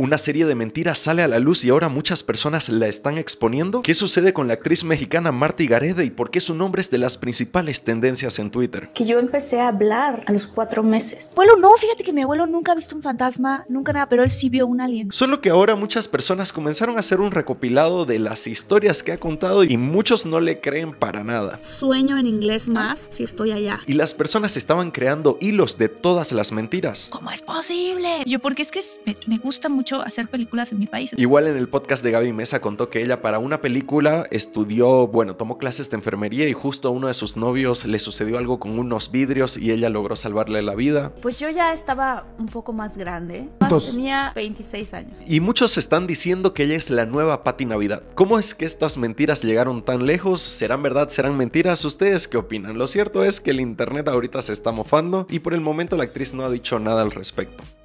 una serie de mentiras sale a la luz y ahora muchas personas la están exponiendo? ¿Qué sucede con la actriz mexicana Marty Gareda y por qué su nombre es de las principales tendencias en Twitter? Que yo empecé a hablar a los cuatro meses. Abuelo, no, fíjate que mi abuelo nunca ha visto un fantasma, nunca nada, pero él sí vio un alien. Solo que ahora muchas personas comenzaron a hacer un recopilado de las historias que ha contado y muchos no le creen para nada. Sueño en inglés más si estoy allá. Y las personas estaban creando hilos de todas las mentiras. ¿Cómo es posible? Yo porque es que me, me gusta mucho hacer películas en mi país. Igual en el podcast de Gaby Mesa contó que ella para una película estudió, bueno, tomó clases de enfermería y justo a uno de sus novios le sucedió algo con unos vidrios y ella logró salvarle la vida. Pues yo ya estaba un poco más grande. Más tenía 26 años. Y muchos están diciendo que ella es la nueva Patti Navidad. ¿Cómo es que estas mentiras llegaron tan lejos? ¿Serán verdad? ¿Serán mentiras? ¿Ustedes qué opinan? Lo cierto es que el internet ahorita se está mofando y por el momento la actriz no ha dicho nada al respecto.